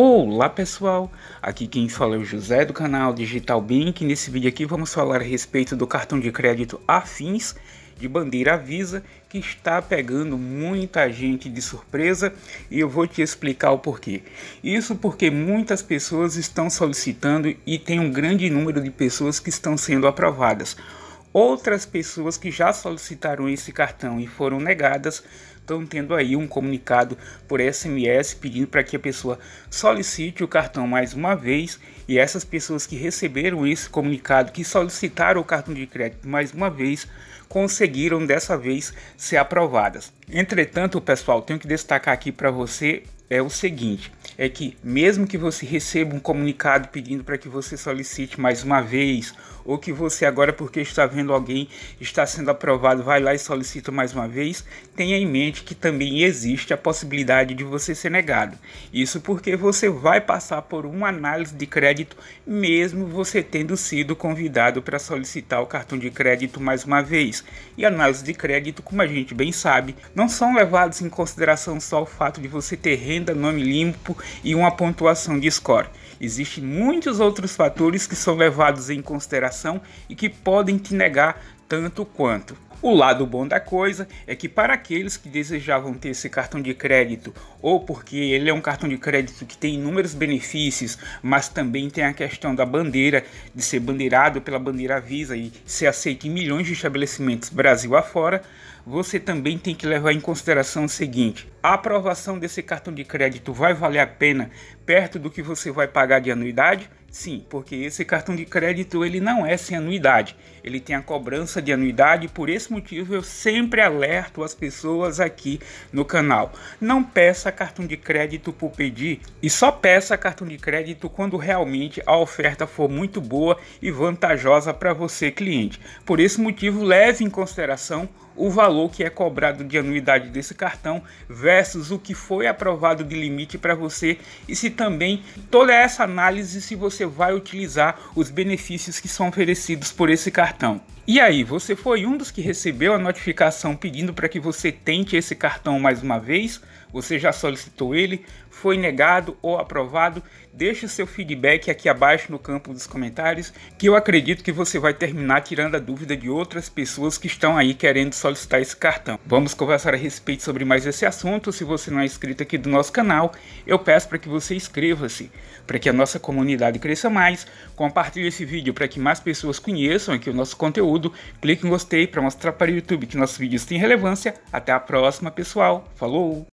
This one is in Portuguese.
Olá pessoal, aqui quem fala é o José do canal Digital Bank. Nesse vídeo aqui vamos falar a respeito do cartão de crédito Afins de bandeira Visa que está pegando muita gente de surpresa e eu vou te explicar o porquê. Isso porque muitas pessoas estão solicitando e tem um grande número de pessoas que estão sendo aprovadas. Outras pessoas que já solicitaram esse cartão e foram negadas estão tendo aí um comunicado por SMS pedindo para que a pessoa solicite o cartão mais uma vez. E essas pessoas que receberam esse comunicado, que solicitaram o cartão de crédito mais uma vez, conseguiram dessa vez ser aprovadas. Entretanto, pessoal, tenho que destacar aqui para você é o seguinte: é que mesmo que você receba um comunicado pedindo para que você solicite mais uma vez, ou que você agora porque está vendo alguém está sendo aprovado, vai lá e solicita mais uma vez, tenha em mente que também existe a possibilidade de você ser negado. Isso porque você vai passar por uma análise de crédito mesmo você tendo sido convidado para solicitar o cartão de crédito mais uma vez. E análise de crédito, como a gente bem sabe, não são levados em consideração só o fato de você ter renda, nome limpo e uma pontuação de score. Existem muitos outros fatores que são levados em consideração e que podem te negar tanto quanto. O lado bom da coisa é que para aqueles que desejavam ter esse cartão de crédito, ou porque ele é um cartão de crédito que tem inúmeros benefícios, mas também tem a questão da bandeira, de ser bandeirado pela bandeira Visa e ser aceito em milhões de estabelecimentos Brasil afora, você também tem que levar em consideração o seguinte: a aprovação desse cartão de crédito vai valer a pena perto do que você vai pagar de anuidade? Sim, porque esse cartão de crédito ele não é sem anuidade, ele tem a cobrança de anuidade, por esse motivo eu sempre alerto as pessoas aqui no canal. Não peça cartão de crédito por pedir e só peça cartão de crédito quando realmente a oferta for muito boa e vantajosa para você cliente. Por esse motivo leve em consideração o valor que é cobrado de anuidade desse cartão versus versus o que foi aprovado de limite para você e se também toda essa análise se você vai utilizar os benefícios que são oferecidos por esse cartão. E aí, você foi um dos que recebeu a notificação pedindo para que você tente esse cartão mais uma vez? Você já solicitou ele? Foi negado ou aprovado? Deixe o seu feedback aqui abaixo no campo dos comentários, que eu acredito que você vai terminar tirando a dúvida de outras pessoas que estão aí querendo solicitar esse cartão. Vamos conversar a respeito sobre mais esse assunto. Se você não é inscrito aqui do nosso canal, eu peço para que você inscreva-se, para que a nossa comunidade cresça mais. Compartilhe esse vídeo para que mais pessoas conheçam aqui o nosso conteúdo conteúdo, clique em gostei para mostrar para o YouTube que nossos vídeos têm relevância. Até a próxima, pessoal. Falou!